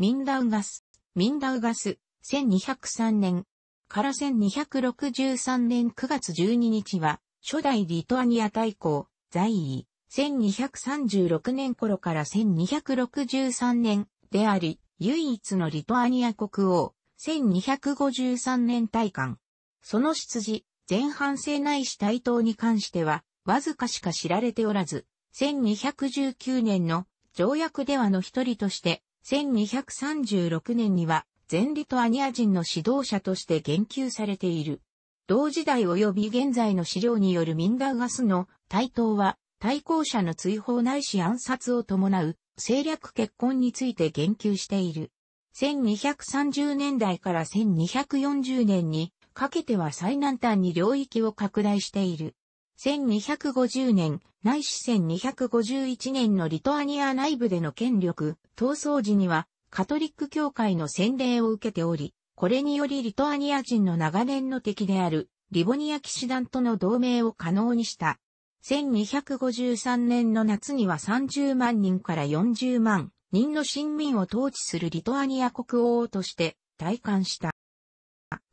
ミンダウガス、ミンダウガス、1203年から1263年9月12日は、初代リトアニア大公、在位、1236年頃から1263年であり、唯一のリトアニア国王、1253年大官。その出自、前半世内史対等に関しては、わずかしか知られておらず、1219年の条約ではの一人として、1236年には前リトアニア人の指導者として言及されている。同時代及び現在の資料によるミンダーガスの対等は、対抗者の追放ないし暗殺を伴う政略結婚について言及している。1230年代から1240年にかけては最南端に領域を拡大している。1250年、内視戦251年のリトアニア内部での権力、闘争時には、カトリック教会の洗礼を受けており、これによりリトアニア人の長年の敵である、リボニア騎士団との同盟を可能にした。1253年の夏には30万人から40万人の新民を統治するリトアニア国王として、退冠した。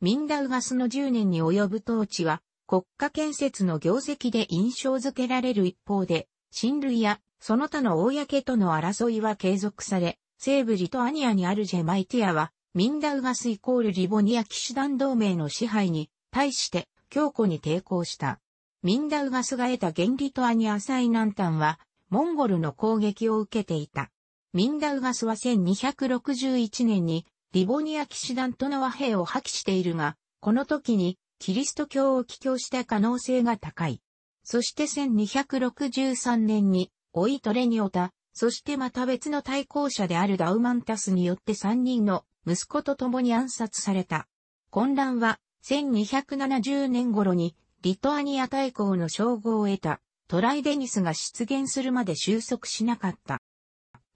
ミンダウガスの10年に及ぶ統治は、国家建設の業績で印象づけられる一方で、親類やその他の公との争いは継続され、西部リトアニアにあるジェマイティアは、ミンダウガスイコールリボニア騎士団同盟の支配に対して強固に抵抗した。ミンダウガスが得た原リトアニア最南端は、モンゴルの攻撃を受けていた。ミンダウガスは1261年にリボニア騎士団との和平を破棄しているが、この時にキリスト教を帰教した可能性が高い。そして1263年に、オイトレニオタ、そしてまた別の対抗者であるダウマンタスによって3人の息子と共に暗殺された。混乱は、1270年頃に、リトアニア大公の称号を得た、トライデニスが出現するまで収束しなかった。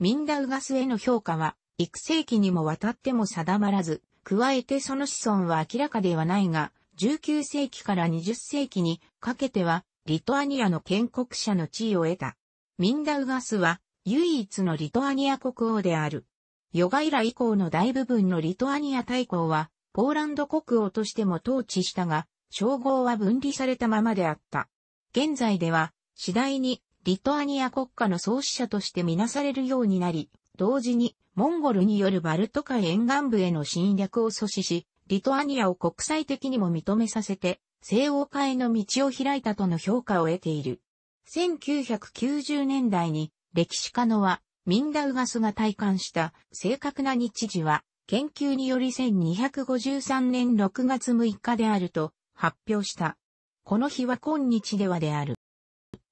ミンダウガスへの評価は、幾世紀にもわたっても定まらず、加えてその子孫は明らかではないが、19世紀から20世紀にかけては、リトアニアの建国者の地位を得た。ミンダウガスは、唯一のリトアニア国王である。ヨガイラ以降の大部分のリトアニア大公は、ポーランド国王としても統治したが、称号は分離されたままであった。現在では、次第にリトアニア国家の創始者としてみなされるようになり、同時にモンゴルによるバルト海沿岸部への侵略を阻止し、リトアニアを国際的にも認めさせて、西欧化への道を開いたとの評価を得ている。1990年代に歴史家のはミンダウガスが体感した正確な日時は研究により1253年6月6日であると発表した。この日は今日ではである。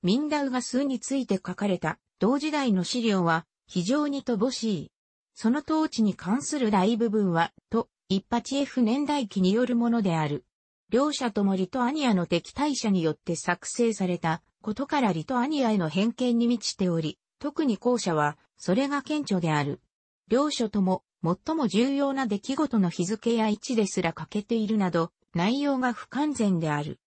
ミンダウガスについて書かれた同時代の資料は非常に乏しい。その当地に関する大部分は、と一八 F 年代記によるものである。両者ともリトアニアの敵対者によって作成されたことからリトアニアへの偏見に満ちており、特に後者は、それが顕著である。両者とも、最も重要な出来事の日付や位置ですら欠けているなど、内容が不完全である。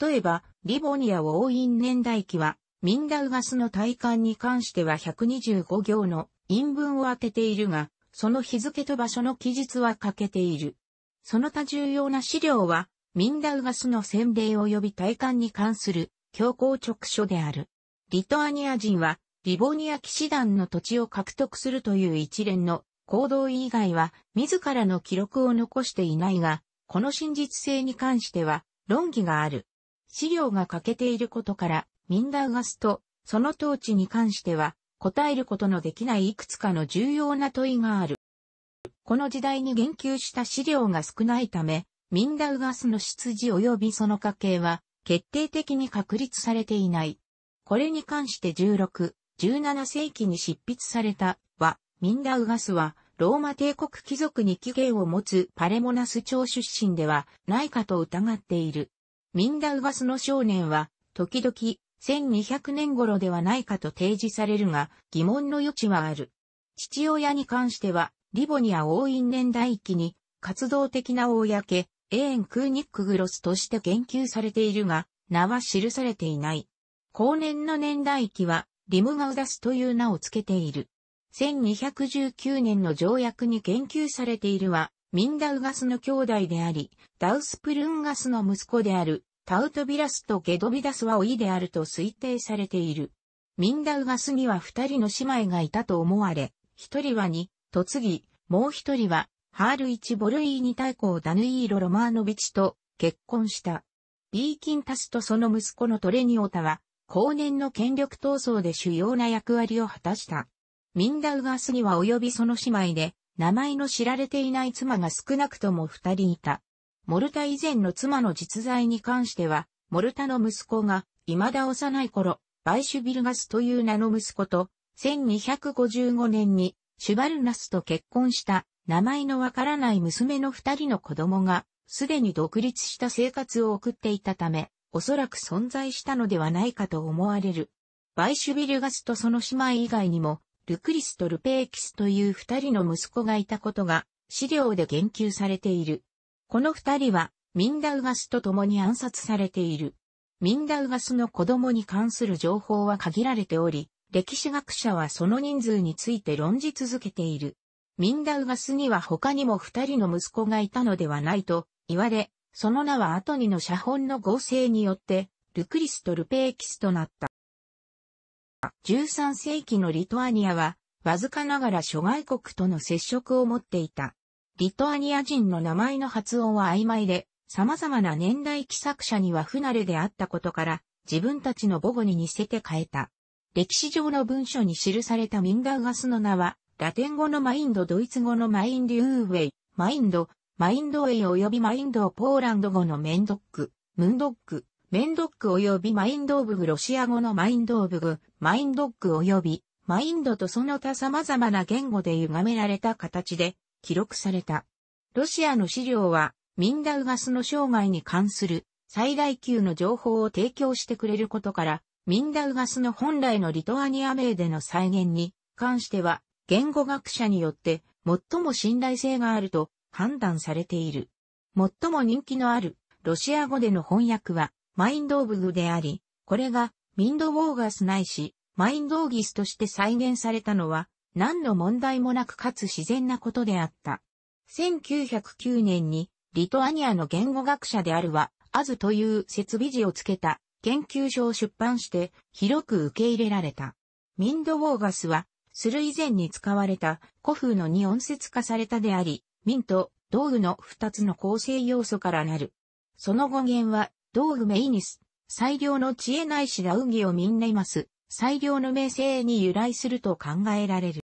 例えば、リボニアを応印年代記は、ミンダウガスの体感に関しては125行の陰文を当てているが、その日付と場所の記述は欠けている。その他重要な資料は、ミンダウガスの洗礼及び体感に関する強行直書である。リトアニア人は、リボニア騎士団の土地を獲得するという一連の行動以外は、自らの記録を残していないが、この真実性に関しては、論議がある。資料が欠けていることから、ミンダウガスと、その統治に関しては、答えることのできないいくつかの重要な問いがある。この時代に言及した資料が少ないため、ミンダウガスの出自及びその家系は、決定的に確立されていない。これに関して16、17世紀に執筆された、は、ミンダウガスは、ローマ帝国貴族に起源を持つパレモナス朝出身ではないかと疑っている。ミンダウガスの少年は、時々、1200年頃ではないかと提示されるが、疑問の余地はある。父親に関しては、リボニア王院年代記に、活動的な公、エーン・クーニック・グロスとして言及されているが、名は記されていない。後年の年代記は、リムガウダスという名を付けている。1219年の条約に言及されているは、ミンダウガスの兄弟であり、ダウスプルンガスの息子である、タウトビラスとゲドビダスは老いであると推定されている。ミンダウガスには二人の姉妹がいたと思われ、一人はに、とツもう一人は、ハール・イチ・ボルイーニ大公ダヌイーロ・ロマーノビチと結婚した。ビーキンタスとその息子のトレニオタは、後年の権力闘争で主要な役割を果たした。ミンダウガスには及びその姉妹で、名前の知られていない妻が少なくとも二人いた。モルタ以前の妻の実在に関しては、モルタの息子が、未だ幼い頃、バイシュビルガスという名の息子と、1255年に、シュバルナスと結婚した、名前のわからない娘の二人の子供が、すでに独立した生活を送っていたため、おそらく存在したのではないかと思われる。バイシュビルガスとその姉妹以外にも、ルクリスとルペーキスという二人の息子がいたことが、資料で言及されている。この二人は、ミンダウガスと共に暗殺されている。ミンダウガスの子供に関する情報は限られており、歴史学者はその人数について論じ続けている。ミンダウガスには他にも二人の息子がいたのではないと言われ、その名は後にの写本の合成によって、ルクリスとルペーキスとなった。13世紀のリトアニアは、わずかながら諸外国との接触を持っていた。リトアニア人の名前の発音は曖昧で、様々な年代記作者には不慣れであったことから、自分たちの母語に似せて変えた。歴史上の文書に記されたミンダーガスの名は、ラテン語のマインド、ドイツ語のマインデューウェイ、マインド、マインドウェイ及びマインドポーランド語のメンドック、ムンドック、メンドック及びマインドオブグロシア語のマインドオブグ、マインドック及びマインドとその他様々な言語で歪められた形で記録された。ロシアの資料は、ミンダウガスの生涯に関する最大級の情報を提供してくれることから、ミンダウガスの本来のリトアニア名での再現に関しては、言語学者によって最も信頼性があると判断されている。最も人気のあるロシア語での翻訳はマインドーブグであり、これがミンドウォーガスないしマインドーギスとして再現されたのは何の問題もなくかつ自然なことであった。1909年に、リトアニアの言語学者であるは、アズという設備字をつけた研究所を出版して広く受け入れられた。ミンドウォーガスは、する以前に使われた古風の二音節化されたであり、ミンと道具の二つの構成要素からなる。その語源は、道具メイニス、最良の知恵ないしラウギをみんないます、最良の名声に由来すると考えられる。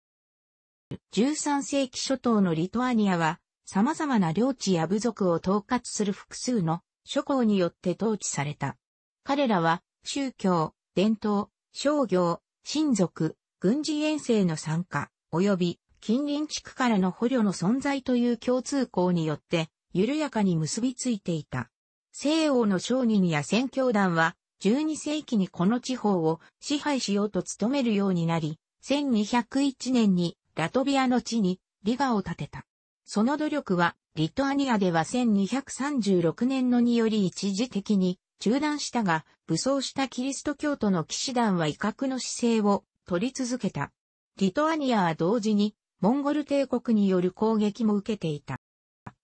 13世紀初頭のリトアニアは、様々な領地や部族を統括する複数の諸侯によって統治された。彼らは、宗教、伝統、商業、親族、軍事遠征の参加、及び近隣地区からの捕虜の存在という共通項によって、緩やかに結びついていた。西欧の商人や宣教団は、12世紀にこの地方を支配しようと努めるようになり、1201年にラトビアの地にリガを建てた。その努力は、リトアニアでは1236年のにより一時的に中断したが、武装したキリスト教徒の騎士団は威嚇の姿勢を取り続けた。リトアニアは同時に、モンゴル帝国による攻撃も受けていた。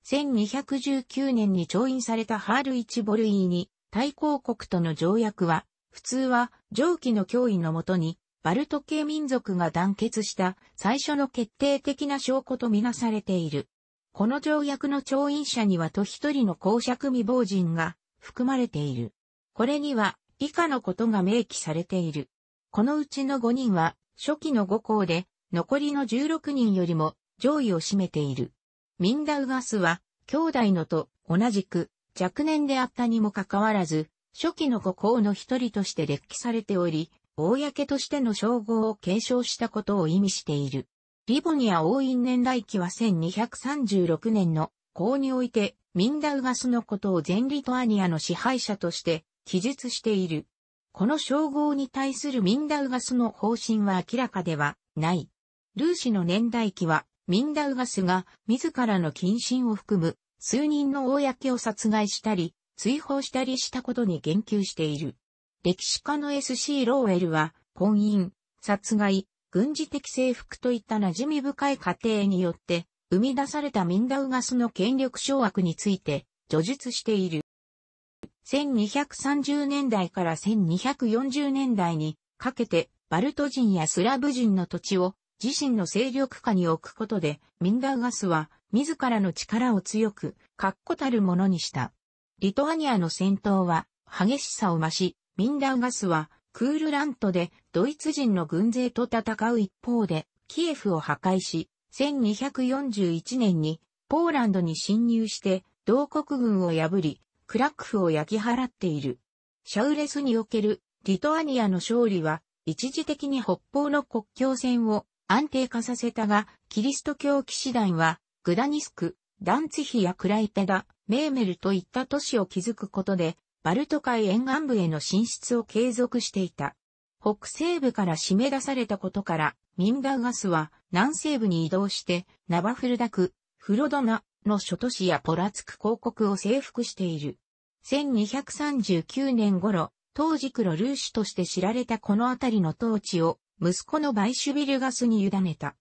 1219年に調印されたハール・イチ・ボルイーに大公国との条約は、普通は上記の脅威のもとに、バルト系民族が団結した最初の決定的な証拠とみなされている。この条約の調印者にはと一人の公爵未亡人が含まれている。これには以下のことが明記されている。このうちの5人は初期の5校で残りの16人よりも上位を占めている。ミンダウガスは兄弟のと同じく若年であったにもかかわらず、初期の五皇の一人として列記されており、公としての称号を継承したことを意味している。リボニア王院年代記は1236年の公において、ミンダウガスのことを全リトアニアの支配者として記述している。この称号に対するミンダウガスの方針は明らかではない。ルーシの年代記は、ミンダウガスが自らの謹慎を含む数人の公を殺害したり、追放したりしたことに言及している。歴史家の S.C. ローエルは、婚姻、殺害、軍事的征服といった馴染み深い過程によって、生み出されたミンダウガスの権力掌握について、叙述している。1230年代から1240年代にかけて、バルト人やスラブ人の土地を自身の勢力下に置くことで、ミンダウガスは自らの力を強く、確固たるものにした。リトアニアの戦闘は激しさを増し、ミンダウガスはクールラントでドイツ人の軍勢と戦う一方で、キエフを破壊し、1241年にポーランドに侵入して同国軍を破り、クラックフを焼き払っている。シャウレスにおけるリトアニアの勝利は一時的に北方の国境線を安定化させたが、キリスト教騎士団はグダニスク、ダンツヒやクライペダ、メーメルといった都市を築くことで、バルト海沿岸部への進出を継続していた。北西部から締め出されたことから、ミンダガスは南西部に移動して、ナバフルダク、フロドナの諸都市やポラツク公国を征服している。1239年頃、当時黒ルーシュとして知られたこの辺りの統治を、息子のバイシュビルガスに委ねた。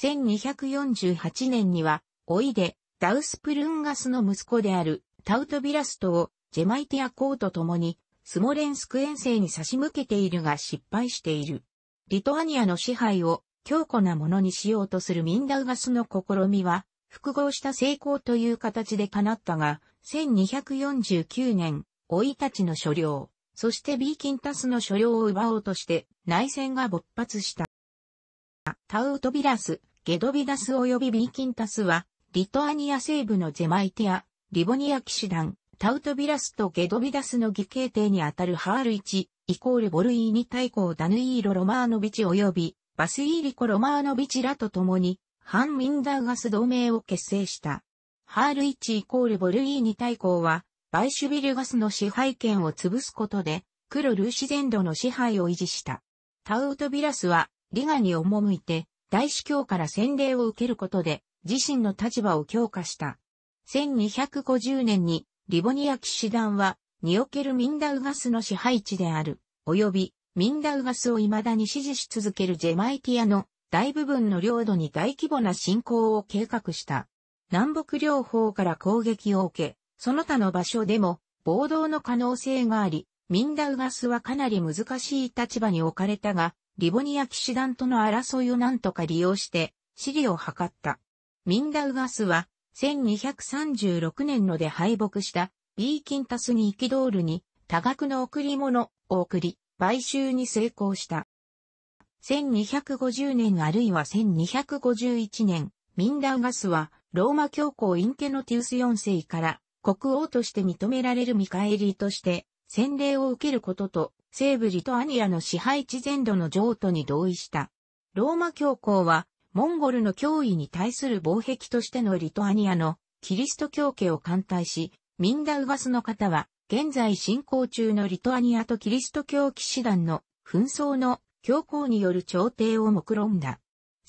1248年には、おいで、ダウスプルンガスの息子であるタウトビラストをジェマイティア公と共にスモレンスク遠征に差し向けているが失敗している。リトアニアの支配を強固なものにしようとするミンダウガスの試みは複合した成功という形で叶ったが、1249年、おいたちの所領、そしてビーキンタスの所領を奪おうとして内戦が勃発した。タウトビラス、ゲドビダス及びビーキンタスは、リトアニア西部のゼマイティア、リボニア騎士団、タウトビラスとゲドビダスの義兄弟にあたるハール1、イコールボルイーニ対抗ダヌイーロ・ロマーノビチ及び、バスイーリコ・ロマーノビチらと共に、ハン・ウィンダーガス同盟を結成した。ハール1イコールボルイーニ対抗は、バイシュビルガスの支配権を潰すことで、黒ルーシゼンドの支配を維持した。タウトビラスは、リガに赴いて、大司教から洗礼を受けることで、自身の立場を強化した。1250年に、リボニア騎士団は、におけるミンダウガスの支配地である、及び、ミンダウガスを未だに支持し続けるジェマイティアの大部分の領土に大規模な侵攻を計画した。南北両方から攻撃を受け、その他の場所でも暴動の可能性があり、ミンダウガスはかなり難しい立場に置かれたが、リボニア騎士団との争いを何とか利用して、支離を図った。ミンダウガスは、1236年ので敗北した、ビーキンタスに通るに、多額の贈り物を贈り、買収に成功した。1250年あるいは1251年、ミンダウガスは、ローマ教皇インケノティウス4世から、国王として認められる見返りとして、洗礼を受けることと西部リトアニアの支配地全土の譲渡に同意した。ローマ教皇は、モンゴルの脅威に対する防壁としてのリトアニアのキリスト教家を艦隊し、ミンダウガスの方は、現在進行中のリトアニアとキリスト教騎士団の紛争の教皇による調停を目論んだ。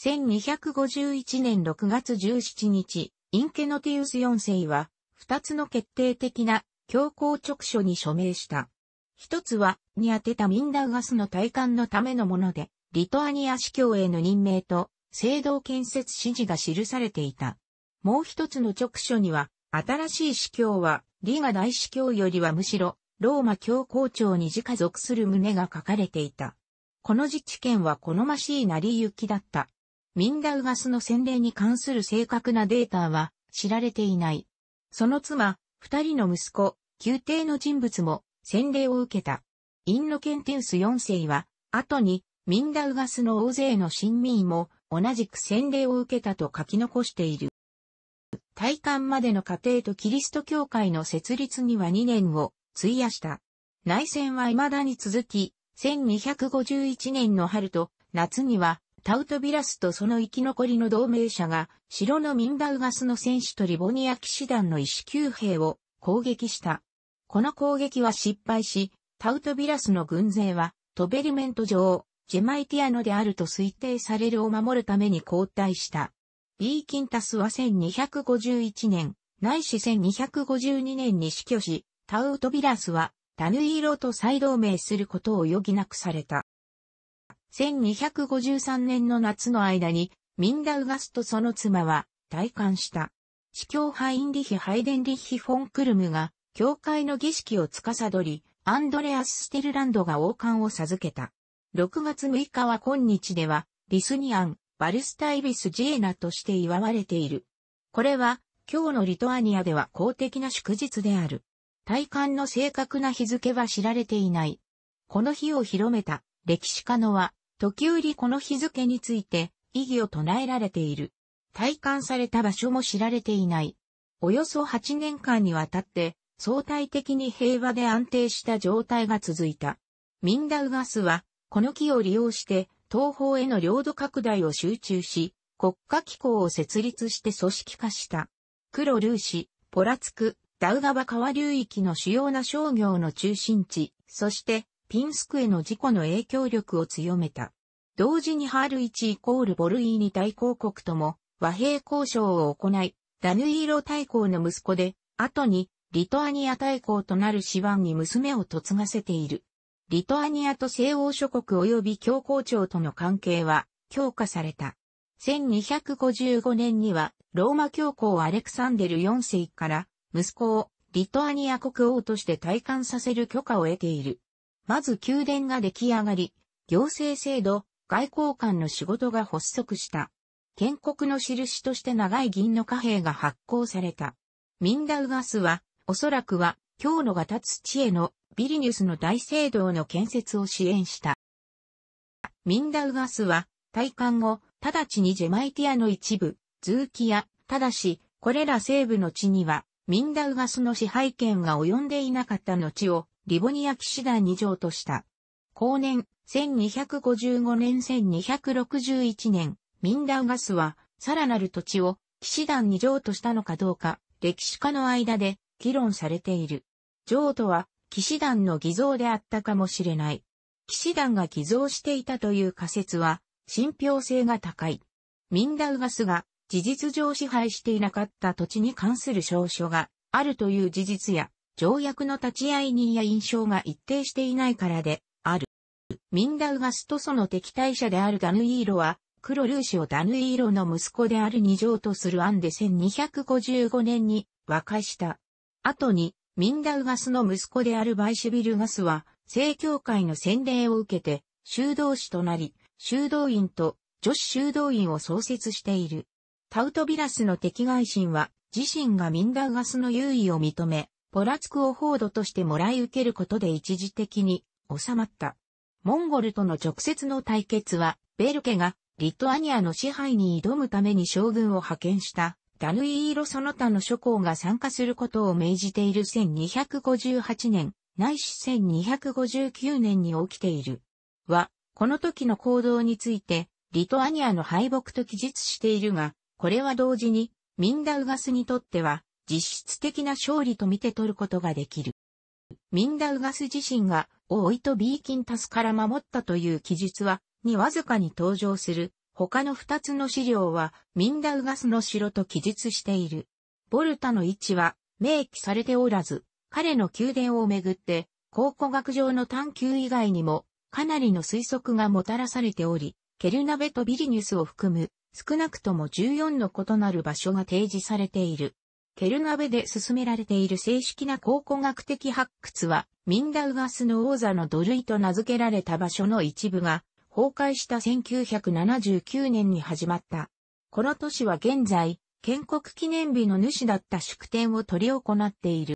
1251年6月17日、インケノティウス4世は、二つの決定的な教皇直書に署名した。一つは、に当てたミンダウガスの体感のためのもので、リトアニア司教への任命と、制度建設指示が記されていた。もう一つの直書には、新しい司教は、リガ大司教よりはむしろ、ローマ教皇庁に自家属する旨が書かれていた。この自治権は好ましいなりゆきだった。ミンダウガスの洗礼に関する正確なデータは知られていない。その妻、二人の息子、宮廷の人物も洗礼を受けた。インノケンテウス4世は、後に、ミンダウガスの大勢の親民も、同じく洗礼を受けたと書き残している。大感までの過程とキリスト教会の設立には2年を費やした。内戦は未だに続き、1251年の春と夏には、タウトビラスとその生き残りの同盟者が、城のミンダウガスの戦士とリボニア騎士団の石級兵を攻撃した。この攻撃は失敗し、タウトビラスの軍勢は、トベリメント上、ジェマイティアノであると推定されるを守るために交代した。ビーキンタスは1251年、ないし1252年に死去し、タウトビラスは、タヌイロと再同盟することを余儀なくされた。1253年の夏の間に、ミンダウガスとその妻は、退官した。司教ハインリヒ・ハイデンリヒ・フォン・クルムが、教会の儀式を司り、アンドレアス・ステルランドが王冠を授けた。6月6日は今日では、リスニアン、バルスタイビス・ジエナとして祝われている。これは、今日のリトアニアでは公的な祝日である。体感の正確な日付は知られていない。この日を広めた歴史家のは、時折この日付について異議を唱えられている。体感された場所も知られていない。およそ8年間にわたって相対的に平和で安定した状態が続いた。ミンダウガスは、この木を利用して、東方への領土拡大を集中し、国家機構を設立して組織化した。黒ルーシ、ポラツク、ダウガバ川流域の主要な商業の中心地、そしてピンスクへの事故の影響力を強めた。同時にハール1イコールボルイーニ大公国とも和平交渉を行い、ダヌイーロ大公の息子で、後にリトアニア大公となるシワンに娘を嫁がせている。リトアニアと西欧諸国及び教皇庁との関係は強化された。1255年にはローマ教皇アレクサンデル4世から息子をリトアニア国王として退官させる許可を得ている。まず宮殿が出来上がり、行政制度、外交官の仕事が発足した。建国の印として長い銀の貨幣が発行された。ミンダウガスはおそらくは、京のが立つ地へのビリニュスの大聖堂の建設を支援した。ミンダウガスは、退官後、直ちにジェマイティアの一部、ズーキア、ただし、これら西部の地には、ミンダウガスの支配権が及んでいなかった後を、リボニア騎士団に譲とした。後年、1255年1261年、ミンダウガスは、さらなる土地を騎士団に譲渡したのかどうか、歴史家の間で議論されている。譲渡は騎士団の偽造であったかもしれない。騎士団が偽造していたという仮説は信憑性が高い。ミンダウガスが事実上支配していなかった土地に関する証書があるという事実や条約の立ち会い人や印象が一定していないからである。ミンダウガスとその敵対者であるダヌイーロはクロルーシをダヌイーロの息子である二条とする案で1255年に和解した。後に、ミンダウガスの息子であるバイシュビルガスは、正教会の洗礼を受けて、修道士となり、修道院と女子修道院を創設している。タウトビラスの敵外心は、自身がミンダウガスの優位を認め、ポラツクを報道としてもらい受けることで一時的に収まった。モンゴルとの直接の対決は、ベルケがリトアニアの支配に挑むために将軍を派遣したダヌイーロその他の諸侯が参加することを命じている1258年、ないし1259年に起きている。は、この時の行動について、リトアニアの敗北と記述しているが、これは同時に、ミンダウガスにとっては、実質的な勝利と見て取ることができる。ミンダウガス自身が、大イとビーキンタスから守ったという記述は、にわずかに登場する、他の二つの資料はミンダウガスの城と記述している。ボルタの位置は明記されておらず、彼の宮殿をめぐって考古学上の探求以外にもかなりの推測がもたらされており、ケルナベとビリニュスを含む少なくとも14の異なる場所が提示されている。ケルナベで進められている正式な考古学的発掘は、ミンダウガスの王座の土塁と名付けられた場所の一部が崩壊した1979年に始まった。この都市は現在、建国記念日の主だった祝典を執り行っている。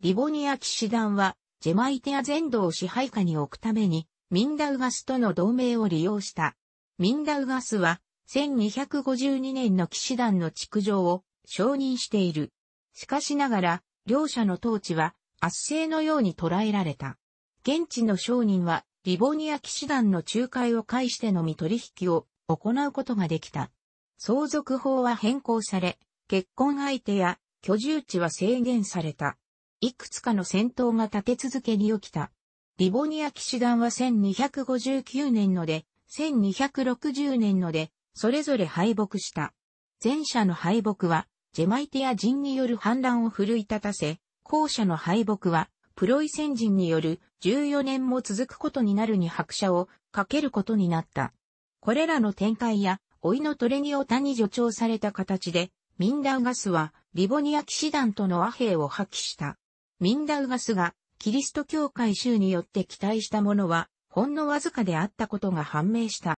リボニア騎士団は、ジェマイテア全土を支配下に置くために、ミンダウガスとの同盟を利用した。ミンダウガスは、1252年の騎士団の築城を承認している。しかしながら、両者の統治は圧政のように捉えられた。現地の商人はリボニア騎士団の仲介を介してのみ取引を行うことができた。相続法は変更され、結婚相手や居住地は制限された。いくつかの戦闘が立て続けに起きた。リボニア騎士団は1259年ので、1260年ので、それぞれ敗北した。前者の敗北は、ジェマイティア人による反乱を奮い立たせ、後者の敗北は、プロイセン人による14年も続くことになるに拍車をかけることになった。これらの展開や、老いのトレニオタに助長された形で、ミンダウガスはリボニア騎士団との和平を破棄した。ミンダウガスがキリスト教会州によって期待したものは、ほんのわずかであったことが判明した。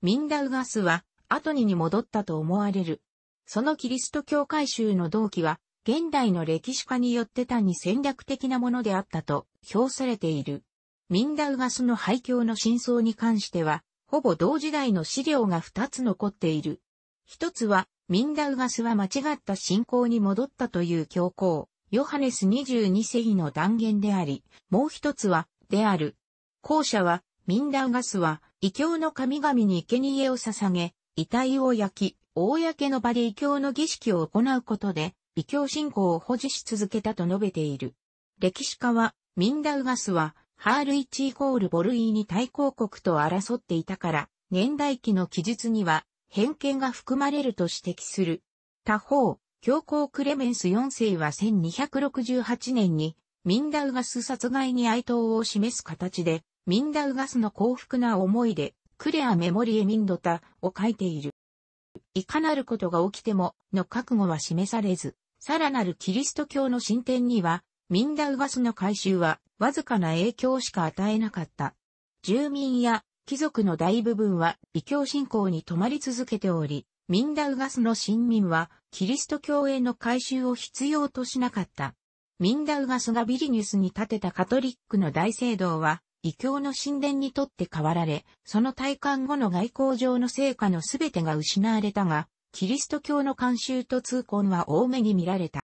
ミンダウガスは、後にに戻ったと思われる。そのキリスト教会州の同期は、現代の歴史家によって単に戦略的なものであったと評されている。ミンダウガスの廃墟の真相に関しては、ほぼ同時代の資料が二つ残っている。一つは、ミンダウガスは間違った信仰に戻ったという教皇、ヨハネス22世紀の断言であり、もう一つは、である。後者は、ミンダウガスは、異教の神々に生贄を捧げ、遺体を焼き、公の場で異教の儀式を行うことで、異教信仰を保持し続けたと述べている。歴史家は、ミンダウガスは、ハール1イコールボルイーに対抗国と争っていたから、年代記の記述には、偏見が含まれると指摘する。他方、教皇クレメンス4世は1268年に、ミンダウガス殺害に哀悼を示す形で、ミンダウガスの幸福な思いで、クレアメモリエミンドタを書いている。いかなることが起きても、の覚悟は示されず、さらなるキリスト教の進展には、ミンダウガスの改修は、わずかな影響しか与えなかった。住民や貴族の大部分は、異教信仰に止まり続けており、ミンダウガスの新民は、キリスト教への改修を必要としなかった。ミンダウガスがビリニュスに建てたカトリックの大聖堂は、異教の神殿にとって変わられ、その体感後の外交上の成果の全てが失われたが、キリスト教の慣習と痛恨は多めに見られた。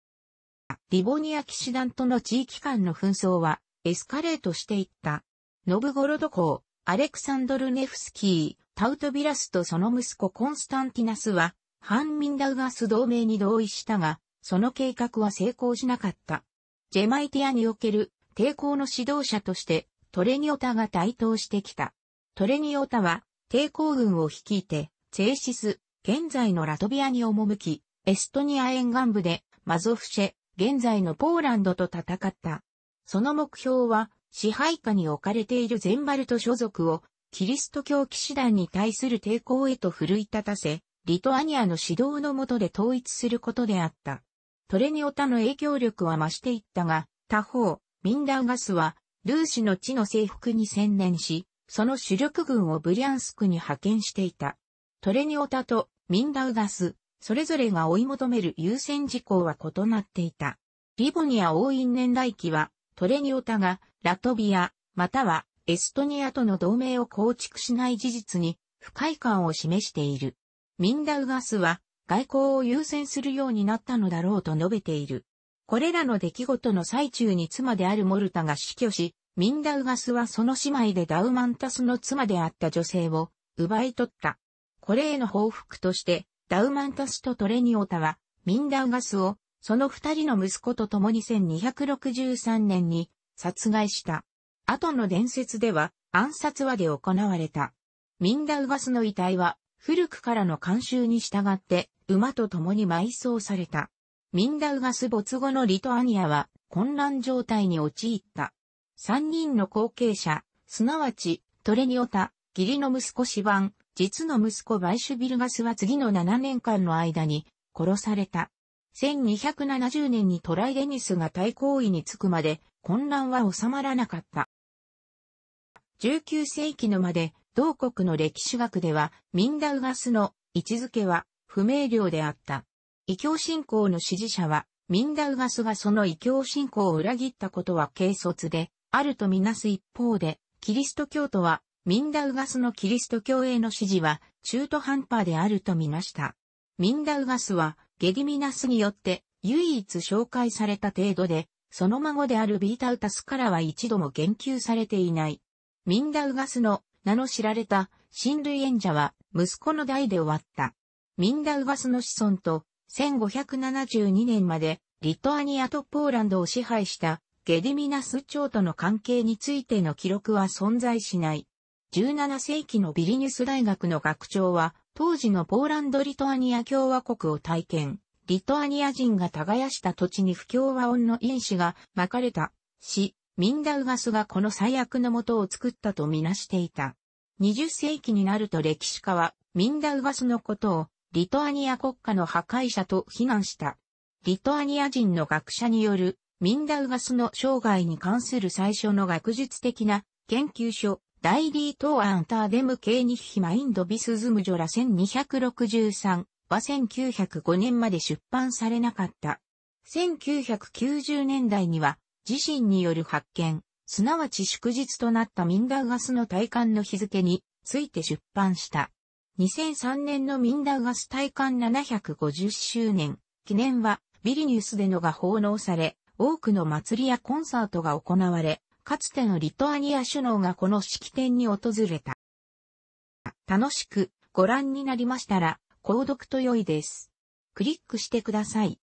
リボニア騎士団との地域間の紛争はエスカレートしていった。ノブゴロド公、アレクサンドル・ネフスキー、タウトビラスとその息子コンスタンティナスは、反ミンダウガス同盟に同意したが、その計画は成功しなかった。ジェマイティアにおける抵抗の指導者として、トレニオタが台頭してきた。トレニオタは、抵抗軍を率いて、チェーシス、現在のラトビアに赴き、エストニア沿岸部で、マゾフシェ、現在のポーランドと戦った。その目標は、支配下に置かれているゼンバルト所属を、キリスト教騎士団に対する抵抗へと奮い立たせ、リトアニアの指導の下で統一することであった。トレニオタの影響力は増していったが、他方、ミンダーガスはルーシの地の征服に専念し、その主力軍をブリャンスクに派遣していた。トレニオタとミンダウガス、それぞれが追い求める優先事項は異なっていた。リボニア王院年代記は、トレニオタがラトビア、またはエストニアとの同盟を構築しない事実に不快感を示している。ミンダウガスは外交を優先するようになったのだろうと述べている。これらの出来事の最中に妻であるモルタが死去し、ミンダウガスはその姉妹でダウマンタスの妻であった女性を奪い取った。これへの報復として、ダウマンタスとトレニオタは、ミンダウガスを、その二人の息子と共に1263年に殺害した。後の伝説では暗殺話で行われた。ミンダウガスの遺体は古くからの慣習に従って馬と共に埋葬された。ミンダウガス没後のリトアニアは混乱状態に陥った。三人の後継者、すなわちトレニオタ、義理の息子シバン、実の息子バイシュビルガスは次の7年間の間に殺された。1270年にトライデニスが対抗位につくまで混乱は収まらなかった。19世紀のまで同国の歴史学ではミンダウガスの位置づけは不明瞭であった。異教信仰の支持者は、ミンダウガスがその異教信仰を裏切ったことは軽率で、あるとみなす一方で、キリスト教徒は、ミンダウガスのキリスト教への支持は、中途半端であるとみなした。ミンダウガスは、ゲディミナスによって、唯一紹介された程度で、その孫であるビータウタスからは一度も言及されていない。ミンダウガスの名の知られた親類演者は息子の代で終わった。ミンダウガスの子孫と1572年までリトアニアとポーランドを支配したゲディミナス朝との関係についての記録は存在しない。17世紀のビリニュス大学の学長は、当時のポーランド・リトアニア共和国を体験、リトアニア人が耕した土地に不協和音の因子が巻かれた、し、ミンダウガスがこの最悪のもとを作ったとみなしていた。20世紀になると歴史家は、ミンダウガスのことを、リトアニア国家の破壊者と非難した。リトアニア人の学者によるミンダウガスの生涯に関する最初の学術的な研究所、ダイリートアンターデムケニにヒマインドビスズムジョラ1263は1905年まで出版されなかった。1990年代には自身による発見、すなわち祝日となったミンダウガスの体感の日付について出版した。2003年のミンダウガス大艦750周年記念はビリニュスでのが奉納され、多くの祭りやコンサートが行われ、かつてのリトアニア首脳がこの式典に訪れた。楽しくご覧になりましたら、購読と良いです。クリックしてください。